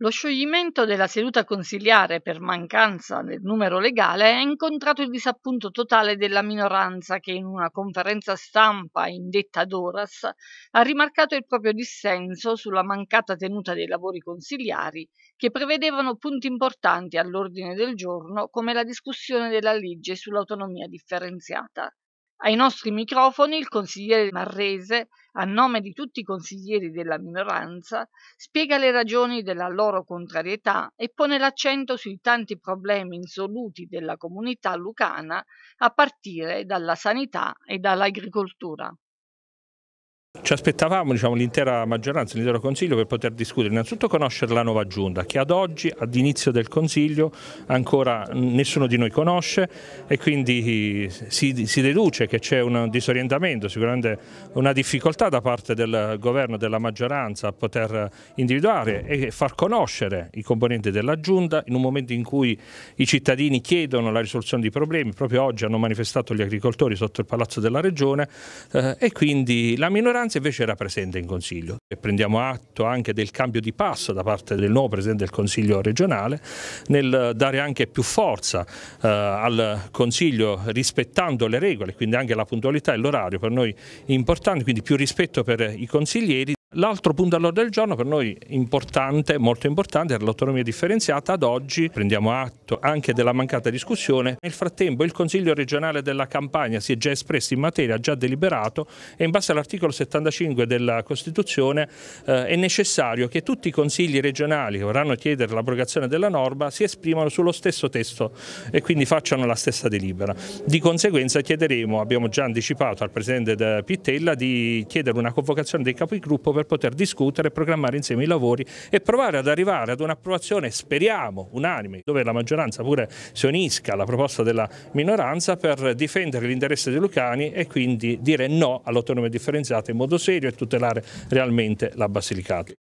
Lo scioglimento della seduta consiliare per mancanza del numero legale ha incontrato il disappunto totale della minoranza che in una conferenza stampa indetta ad Oras ha rimarcato il proprio dissenso sulla mancata tenuta dei lavori consiliari che prevedevano punti importanti all'ordine del giorno come la discussione della legge sull'autonomia differenziata. Ai nostri microfoni il consigliere Marrese, a nome di tutti i consiglieri della minoranza, spiega le ragioni della loro contrarietà e pone l'accento sui tanti problemi insoluti della comunità lucana a partire dalla sanità e dall'agricoltura. Ci aspettavamo diciamo, l'intera maggioranza, l'intero Consiglio per poter discutere, innanzitutto conoscere la nuova Giunta che ad oggi, ad inizio del Consiglio, ancora nessuno di noi conosce e quindi si, si deduce che c'è un disorientamento, sicuramente una difficoltà da parte del Governo e della maggioranza a poter individuare e far conoscere i componenti della Giunta in un momento in cui i cittadini chiedono la risoluzione di problemi, proprio oggi hanno manifestato gli agricoltori sotto il Palazzo della Regione eh, e quindi la minoranza maggioranza invece era presente in Consiglio e prendiamo atto anche del cambio di passo da parte del nuovo Presidente del Consiglio regionale nel dare anche più forza eh, al Consiglio rispettando le regole, quindi anche la puntualità e l'orario per noi importanti, quindi più rispetto per i consiglieri L'altro punto all'ordine del giorno per noi importante, molto importante, è l'autonomia differenziata. Ad oggi prendiamo atto anche della mancata discussione. Nel frattempo il Consiglio regionale della Campania si è già espresso in materia, ha già deliberato e in base all'articolo 75 della Costituzione eh, è necessario che tutti i consigli regionali che vorranno chiedere l'abrogazione della norma si esprimano sullo stesso testo e quindi facciano la stessa delibera. Di conseguenza chiederemo, abbiamo già anticipato al Presidente Pittella, di chiedere una convocazione dei capigruppo per per poter discutere, programmare insieme i lavori e provare ad arrivare ad un'approvazione, speriamo, unanime, dove la maggioranza pure si unisca alla proposta della minoranza per difendere l'interesse dei lucani e quindi dire no all'autonomia differenziata in modo serio e tutelare realmente la Basilicata.